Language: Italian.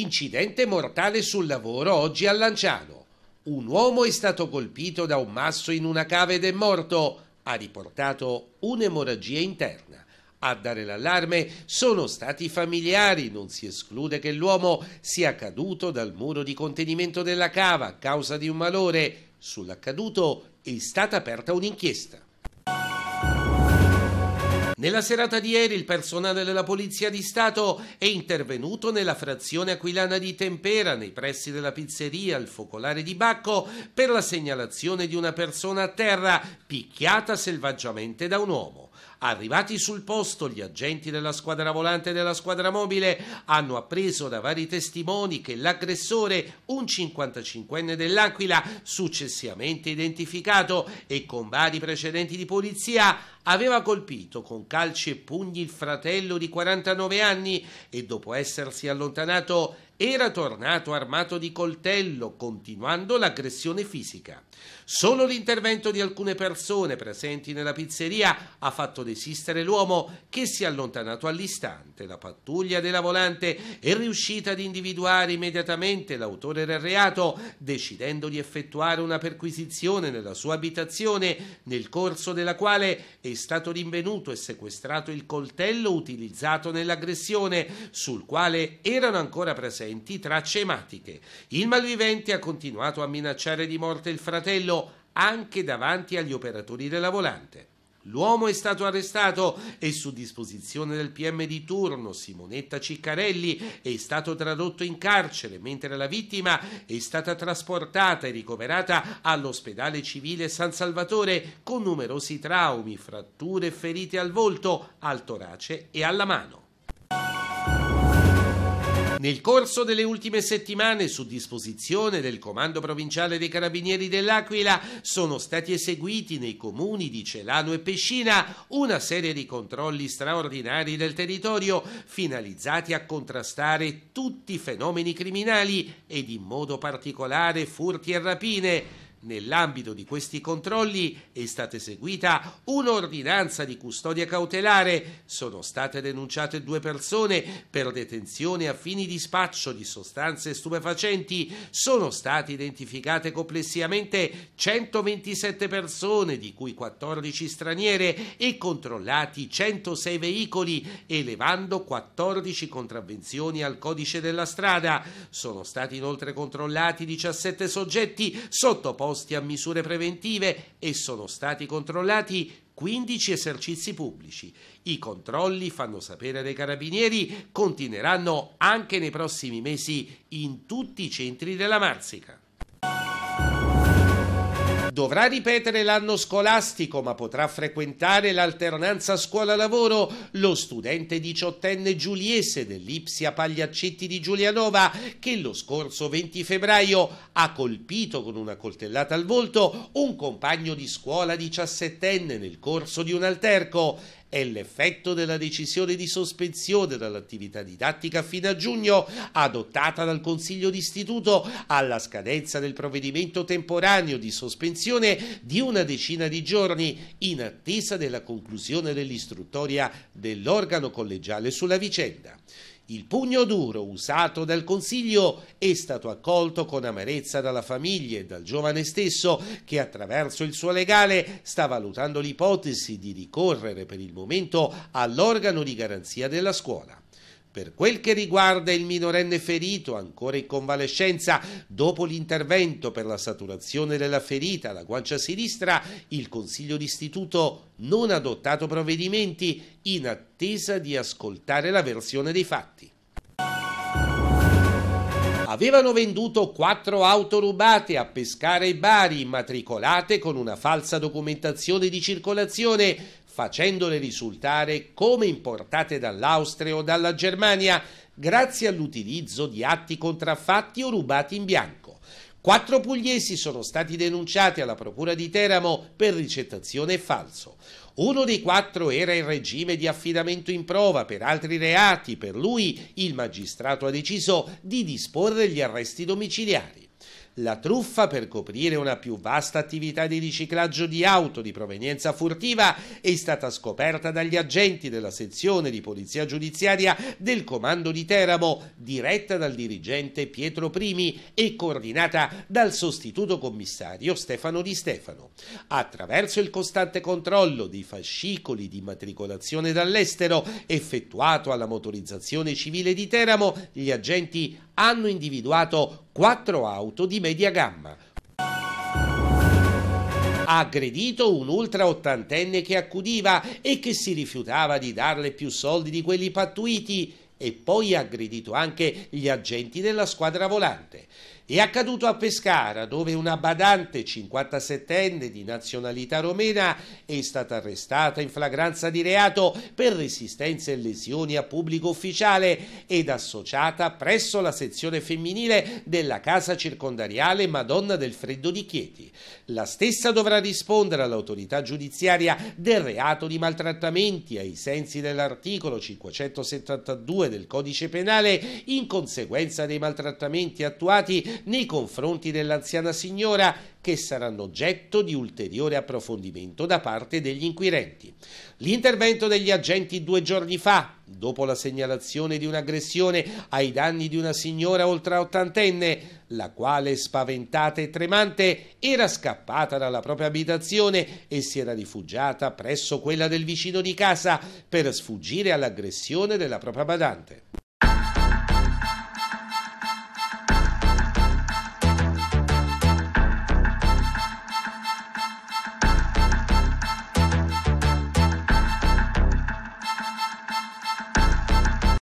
Incidente mortale sul lavoro oggi a Lanciano. Un uomo è stato colpito da un masso in una cave ed è morto. Ha riportato un'emorragia interna. A dare l'allarme sono stati i familiari, non si esclude che l'uomo sia caduto dal muro di contenimento della cava a causa di un malore. Sull'accaduto è stata aperta un'inchiesta. Nella serata di ieri il personale della Polizia di Stato è intervenuto nella frazione aquilana di Tempera, nei pressi della pizzeria Il Focolare di Bacco, per la segnalazione di una persona a terra picchiata selvaggiamente da un uomo. Arrivati sul posto, gli agenti della squadra volante e della squadra mobile hanno appreso da vari testimoni che l'aggressore, un 55enne dell'Aquila, successivamente identificato e con vari precedenti di polizia, aveva colpito con calci e pugni il fratello di 49 anni e dopo essersi allontanato era tornato armato di coltello, continuando l'aggressione fisica. Solo l'intervento di alcune persone presenti nella pizzeria ha fatto desistere l'uomo che si è allontanato all'istante. La pattuglia della volante è riuscita ad individuare immediatamente l'autore del reato, decidendo di effettuare una perquisizione nella sua abitazione, nel corso della quale è stato rinvenuto e sequestrato il coltello utilizzato nell'aggressione, sul quale erano ancora presenti presenti tracce ematiche. Il malvivente ha continuato a minacciare di morte il fratello anche davanti agli operatori della volante. L'uomo è stato arrestato e su disposizione del PM di turno Simonetta Ciccarelli è stato tradotto in carcere mentre la vittima è stata trasportata e ricoverata all'ospedale civile San Salvatore con numerosi traumi, fratture e ferite al volto, al torace e alla mano. Nel corso delle ultime settimane, su disposizione del Comando Provinciale dei Carabinieri dell'Aquila, sono stati eseguiti nei comuni di Celano e Pescina una serie di controlli straordinari del territorio, finalizzati a contrastare tutti i fenomeni criminali ed in modo particolare furti e rapine Nell'ambito di questi controlli è stata eseguita un'ordinanza di custodia cautelare, sono state denunciate due persone per detenzione a fini di spaccio di sostanze stupefacenti, sono state identificate complessivamente 127 persone, di cui 14 straniere, e controllati 106 veicoli, elevando 14 contravvenzioni al codice della strada. Sono stati inoltre controllati 17 soggetti sottoposti sottoposti a misure preventive e sono stati controllati 15 esercizi pubblici. I controlli, fanno sapere dei carabinieri, continueranno anche nei prossimi mesi in tutti i centri della Marsica. Dovrà ripetere l'anno scolastico, ma potrà frequentare l'alternanza scuola-lavoro lo studente diciottenne giuliese dell'Ipsia Pagliaccetti di Giulianova, che lo scorso 20 febbraio ha colpito con una coltellata al volto un compagno di scuola diciassettenne nel corso di un alterco è l'effetto della decisione di sospensione dall'attività didattica fino a giugno adottata dal Consiglio d'Istituto alla scadenza del provvedimento temporaneo di sospensione di una decina di giorni in attesa della conclusione dell'istruttoria dell'organo collegiale sulla vicenda. Il pugno duro usato dal Consiglio è stato accolto con amarezza dalla famiglia e dal giovane stesso che attraverso il suo legale sta valutando l'ipotesi di ricorrere per il momento all'organo di garanzia della scuola. Per quel che riguarda il minorenne ferito, ancora in convalescenza, dopo l'intervento per la saturazione della ferita alla guancia sinistra, il Consiglio d'Istituto non ha adottato provvedimenti in attesa di ascoltare la versione dei fatti avevano venduto quattro auto rubate a Pescare e Bari, immatricolate con una falsa documentazione di circolazione, facendole risultare come importate dall'Austria o dalla Germania, grazie all'utilizzo di atti contraffatti o rubati in bianco. Quattro pugliesi sono stati denunciati alla Procura di Teramo per ricettazione e falso. Uno dei quattro era in regime di affidamento in prova per altri reati. Per lui il magistrato ha deciso di disporre gli arresti domiciliari la truffa per coprire una più vasta attività di riciclaggio di auto di provenienza furtiva è stata scoperta dagli agenti della sezione di polizia giudiziaria del comando di Teramo, diretta dal dirigente Pietro Primi e coordinata dal sostituto commissario Stefano Di Stefano. Attraverso il costante controllo dei fascicoli di matricolazione dall'estero effettuato alla motorizzazione civile di Teramo, gli agenti hanno individuato quattro auto di media gamma. Ha aggredito un ultra ottantenne che accudiva e che si rifiutava di darle più soldi di quelli pattuiti e poi ha aggredito anche gli agenti della squadra volante. È accaduto a Pescara, dove una badante 57enne di nazionalità romena è stata arrestata in flagranza di reato per resistenza e lesioni a pubblico ufficiale ed associata presso la sezione femminile della casa circondariale Madonna del Freddo di Chieti. La stessa dovrà rispondere all'autorità giudiziaria del reato di maltrattamenti ai sensi dell'articolo 572 del codice penale in conseguenza dei maltrattamenti attuati nei confronti dell'anziana signora che saranno oggetto di ulteriore approfondimento da parte degli inquirenti. L'intervento degli agenti due giorni fa, dopo la segnalazione di un'aggressione ai danni di una signora oltre oltraottantenne, la quale, spaventata e tremante, era scappata dalla propria abitazione e si era rifugiata presso quella del vicino di casa per sfuggire all'aggressione della propria badante.